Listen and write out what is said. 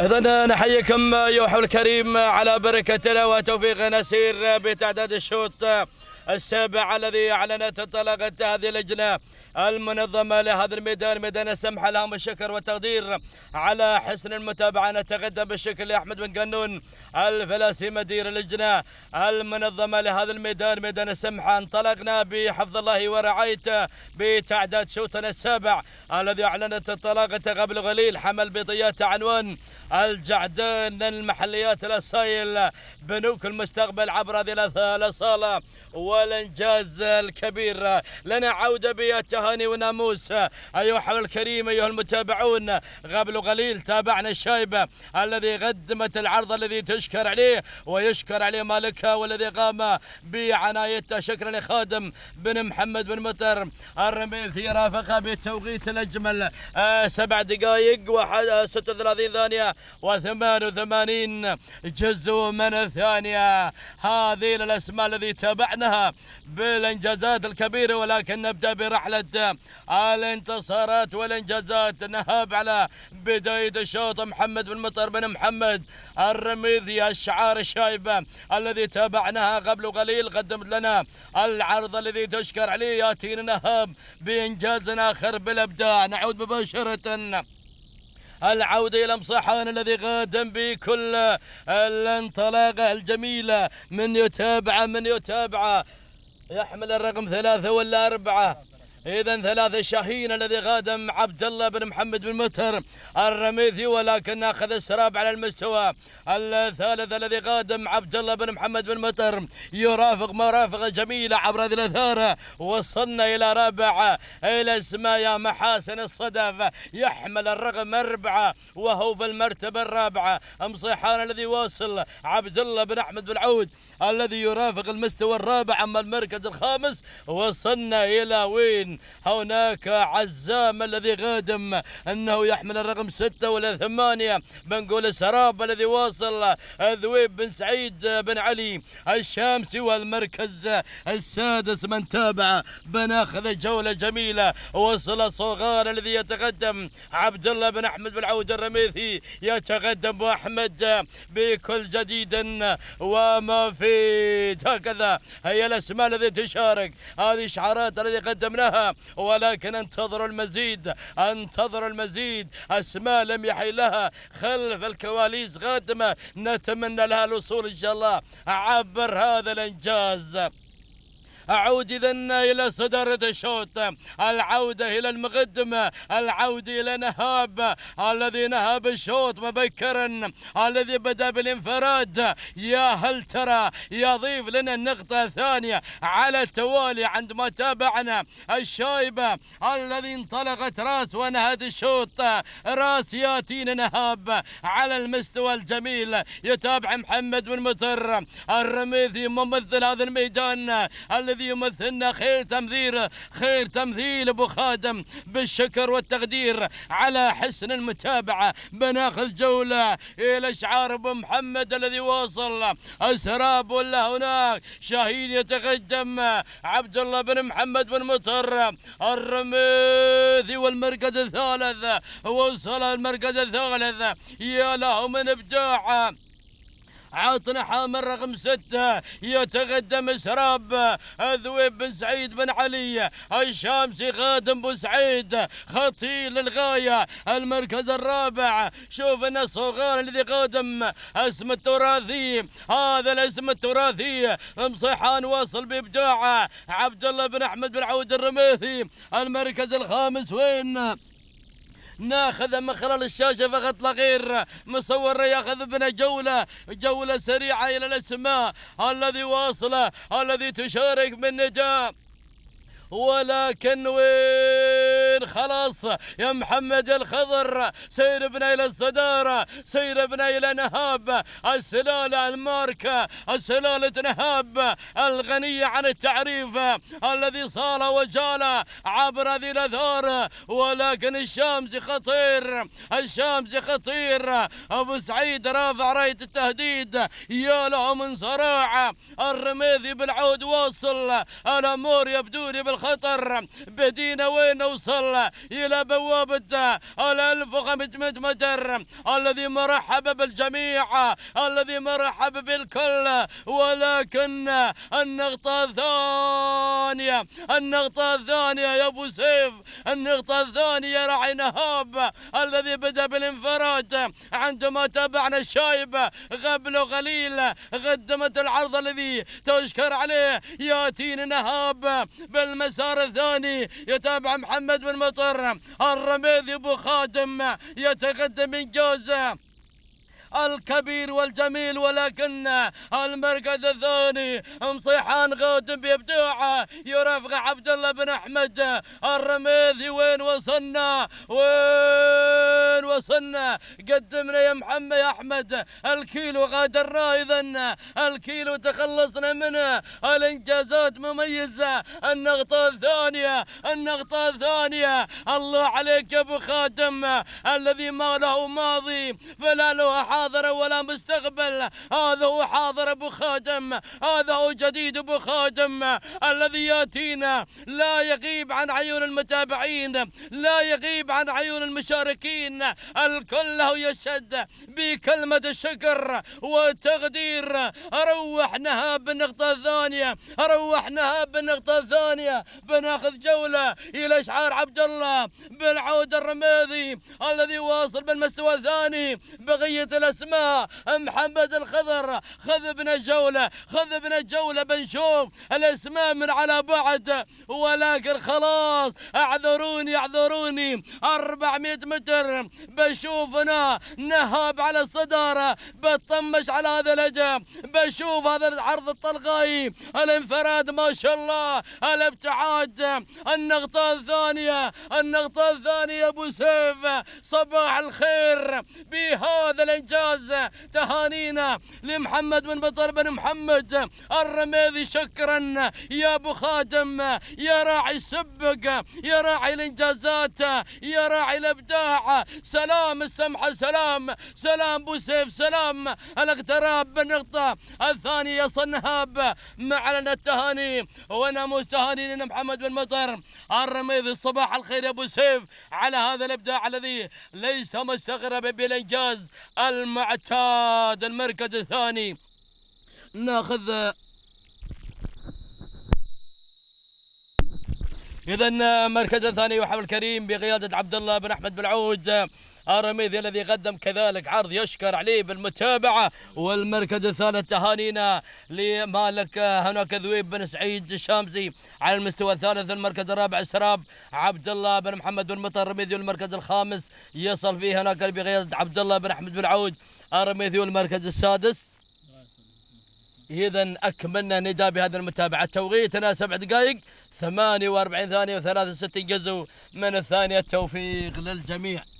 إذن نحييكم يوحو الكريم على بركه الله وتوفيق نسير بتعداد الشوط السابع الذي أعلنت انطلاقة هذه اللجنة المنظمة لهذا الميدان ميدان السمحه لهم الشكر والتقدير على حسن المتابعة نتقدم بالشكر لأحمد بن قنون الفلاسي مدير اللجنة المنظمة لهذا الميدان ميدان السمحة انطلقنا بحفظ الله ورعايته بتعداد شوطنا السابع الذي أعلنت انطلاقته قبل قليل حمل بطيات عنوان الجعدان المحليات الأصايل بنوك المستقبل عبر هذه الأصالة والإنجاز الكبير لنا عودة بالتهاني والناموس أيها حول الكريم أيها المتابعون قبل قليل تابعنا الشايبة الذي قدمت العرض الذي تشكر عليه ويشكر عليه مالكها والذي قام بعنايته شكرا لخادم بن محمد بن مطر الرميثي رافقة بالتوقيت الأجمل آه، سبع دقائق و36 ثانية و88 جزء من الثانية هذه الأسماء الذي تابعناها بالانجازات الكبيره ولكن نبدا برحله الانتصارات والانجازات نهاب على بدايه الشوط محمد بن مطر بن محمد الرميذي الشعار الشايبه الذي تابعناها قبل قليل قدمت لنا العرض الذي تشكر عليه ياتينا نهاب بانجاز اخر بالابداع نعود مباشره العودة إلى مصحان الذي قادم بكل الانطلاقة الجميلة من يتابعه من يتابعه يحمل الرقم ثلاثة ولا أربعة اذا ثلاثة شاهين الذي غادم عبد الله بن محمد بن متر الرميثي ولكن اخذ السراب على المستوى الثالث الذي غادم عبد الله بن محمد بن متر يرافق مرافق جميلة عبر هذه الاثاره وصلنا الى رابعة الى اسماء يا محاسن الصدف يحمل الرقم اربعة وهو في المرتبة الرابعة أم صيحان الذي واصل عبد الله بن احمد بن عود الذي يرافق المستوى الرابع اما المركز الخامس وصلنا الى وين هناك عزام الذي غادم أنه يحمل الرقم ستة ولا ثمانية بنقول سراب الذي واصل ذويب بن سعيد بن علي الشامسي والمركز السادس من تابع بناخذ جولة جميلة وصل صغار الذي يتقدم عبد الله بن أحمد بن عود الرميثي يتقدم احمد بكل جديد وما في هكذا هي الأسماء التي تشارك هذه شعارات التي قدمناها ولكن انتظر المزيد انتظر المزيد أسماء لم يحي لها خلف الكواليس قادمه نتمنى لها الوصول إن شاء الله عبر هذا الإنجاز أعود إذا إلى صدارة الشوط العودة إلى المقدمة العودة إلى نهاب الذي نهاب الشوط مبكرا الذي بدأ بالانفراد يا هل ترى يضيف لنا النقطة الثانية على التوالي عندما تابعنا الشايبة الذي انطلقت راس ونهد الشوط راس ياتينا نهاب على المستوى الجميل يتابع محمد بن مطر الرميثي ممثل هذا الميدان الذي الذي يمثلنا خير تمثيل خير تمثيل أبو خادم بالشكر والتقدير على حسن المتابعة بناخذ جولة إلى شعار أبو محمد الذي واصل أسراب ولا هناك شاهين يتقدم عبد الله بن محمد بن مطر الرميثي والمرقد الثالث وصل المرقد الثالث يا له من إبداع عطنا حامر رقم ستة يتغدى مسراب أذويب بن سعيد بن علي الشامسي خادم بو سعيد خطير للغاية المركز الرابع شوف أن الصغار الذي قادم اسم التراثي هذا الاسم التراثي مصيحان واصل بإبداع عبد الله بن أحمد بن عود الرميثي المركز الخامس وين ناخذ من خلال الشاشة فقط لا غير مصور ياخذ بنا جولة جولة سريعة إلى الأسماء الذي واصله الذي تشارك بالنجاح ولكن وين خلاص يا محمد الخضر سير بنا إلى الصدارة سير بنا إلى نهاب السلالة الماركة سلالة نهاب الغنية عن التعريف الذي صال وجال عبر ذي الأثار ولكن الشامسي خطير الشامسي خطير أبو سعيد رافع راية التهديد يا له من صراع الرميذي بالعود واصل الأمور يبدو لي بالخطر بدينا وين نوصل الله إلى بوابة الألف 1500 متر الذي مرحب بالجميع الذي مرحب بالكل ولكن النقطة الثانية النقطة الثانية يا أبو سيف النقطة الثانية راعي نهاب الذي بدأ بالانفراد عندما تابعنا الشايب قبل قليل قدمت العرض الذي تشكر عليه ياتينا نهاب بالمسار الثاني يتابع محمد من مطر الرميذ ابو خادم يتقدم من جوزه الكبير والجميل ولكن المركز الثاني مصيحان غوتم بابداعه يرافق عبد الله بن احمد الرميثي وين وصلنا وين وصلنا قدمنا يا محمد يا احمد الكيلو غادر اذا الكيلو تخلصنا منه الانجازات مميزه النقطه الثانيه النقطه الثانيه الله عليك يا ابو خاتم الذي ما له ماضي فلا له حاضر ولا مستقبل هذا هو حاضر ابو خادم هذا هو جديد ابو خادم الذي ياتينا لا يغيب عن عيون المتابعين لا يغيب عن عيون المشاركين الكل له يشهد بكلمة الشكر وتقدير روحناها بالنقطة الثانية روحناها بالنقطة الثانية بناخذ جولة إلى إشعار عبد الله بالعود الرمادي الذي واصل بالمستوى الثاني بقية اسماء محمد الخضر خذ بنا جولة خذ بنا جولة بنشوف الاسماء من على بعد ولكن خلاص اعذروني اعذروني 400 متر بشوف نهاب على الصدارة بطمش على هذا الهجم بشوف هذا العرض الطلقائي الانفراد ما شاء الله الابتعاد النقطة الثانية النقطة الثانية ابو سيف صباح الخير بهذا الانجاز الامتياز تهانينا لمحمد بن بطر بن محمد الرميذي شكرا يا ابو خادم يا راعي السبق يا راعي الانجازات يا راعي الابداع سلام السمحه سلام سلام ابو سيف سلام الاقتراب بالنقطه الثانيه يا صنهاب مع لنا التهاني وناموس تهانينا محمد بن مطر الرميذي صباح الخير يا ابو سيف على هذا الابداع الذي ليس مستغربا بالانجاز الم مع تشاد المركز الثاني ناخذ اذا المركز الثاني وحب الكريم بقياده عبد الله بن احمد بن عوج ارميذي الذي قدم كذلك عرض يشكر عليه بالمتابعه والمركز الثالث تهانينا لمالك هناك ذويب بن سعيد الشامسي على المستوى الثالث المركز الرابع سراب عبد الله بن محمد بن مطر رميذي المركز الخامس يصل فيه هناك البغيض عبد الله بن احمد بن عود ارميذي المركز السادس اذا اكملنا نداء بهذا المتابعه توقيتنا سبع دقائق 48 ثانيه و63 جزء من الثانيه التوفيق للجميع